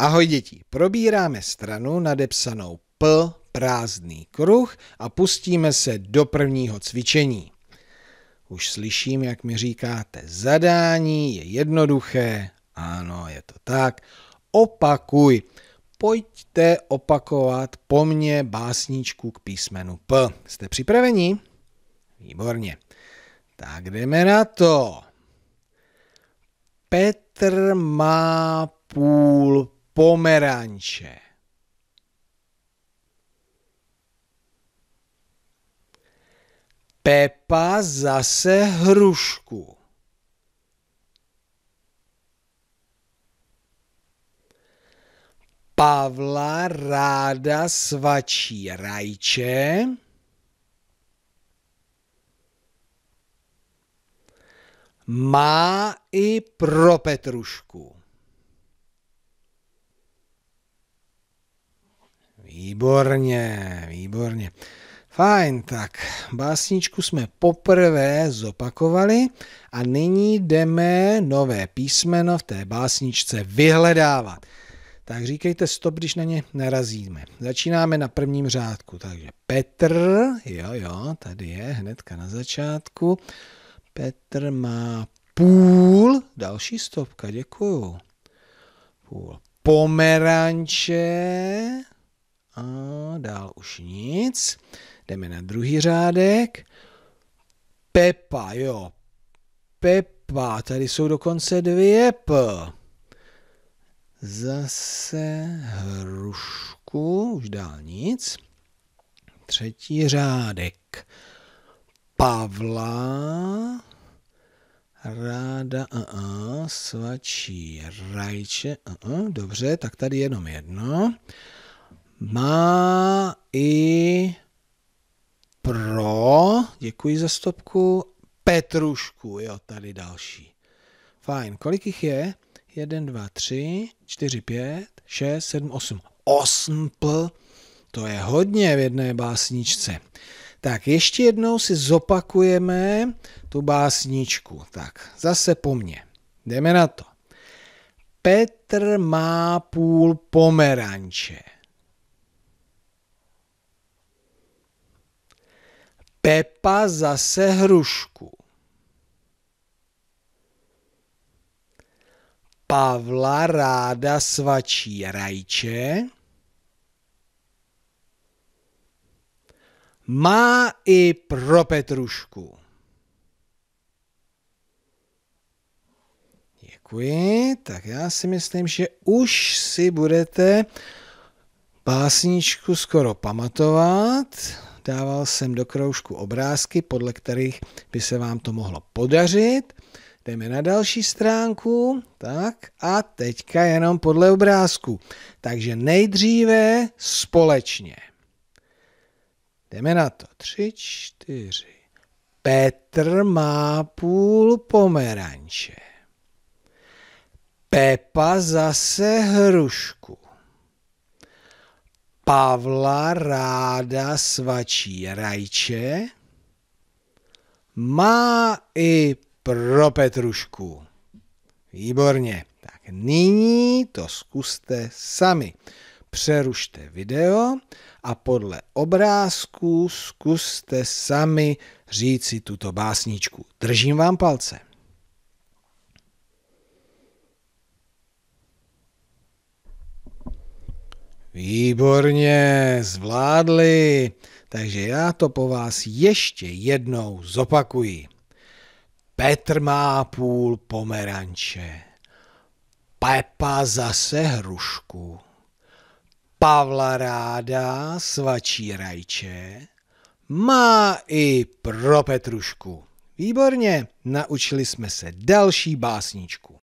Ahoj děti, probíráme stranu nadepsanou P prázdný kruh a pustíme se do prvního cvičení. Už slyším, jak mi říkáte, zadání je jednoduché, ano, je to tak. Opakuj, pojďte opakovat po mně básničku k písmenu P. Jste připraveni? Výborně. Tak jdeme na to. Petr má půl pomeranče. Pepa zase hrušku. Pavla ráda svačí rajče. Má i pro Petrušku. Výborně, výborně. Fajn, tak básničku jsme poprvé zopakovali a nyní jdeme nové písmeno v té básničce vyhledávat. Tak říkejte stop, když na ně narazíme. Začínáme na prvním řádku, takže Petr, jo, jo, tady je hnedka na začátku. Petr má půl, další stopka, děkuju. Půl. Pomeranče, a dál už nic. Jdeme na druhý řádek. Pepa, jo. Pepa, tady jsou dokonce dvě P. Zase hrušku, už dál nic. Třetí řádek. Pavla, ráda, a uh, uh, svačí, rajče, uh, uh, dobře, tak tady jenom jedno má i pro, děkuji za stopku, Petrušku, jo, tady další. Fajn, kolik jich je? 1, 2, 3, 4, 5, 6, 7, 8. 8 pl, to je hodně v jedné básničce. Tak ještě jednou si zopakujeme tu básničku. Tak, zase po mně. Jdeme na to. Petr má půl pomeranče. Pepa zase hrušku. Pavla ráda svačí rajče. Má i pro Petrušku. Děkuji. Tak já si myslím, že už si budete básničku skoro pamatovat dával jsem do kroužku obrázky, podle kterých by se vám to mohlo podařit. Jdeme na další stránku, tak a teďka jenom podle obrázku. Takže nejdříve společně. Jdeme na to. Tři, čtyři. Petr má půl pomeranče. Pepa zase hrušku. Pavla ráda svačí rajče, má i pro Petrušku. Výborně. Tak nyní to zkuste sami. Přerušte video a podle obrázku zkuste sami říci tuto básničku. Držím vám palce. Výborně, zvládli. Takže já to po vás ještě jednou zopakuji. Petr má půl pomeranče. Pepa zase hrušku. Pavla ráda svačí rajče. Má i pro Petrušku. Výborně, naučili jsme se další básničku.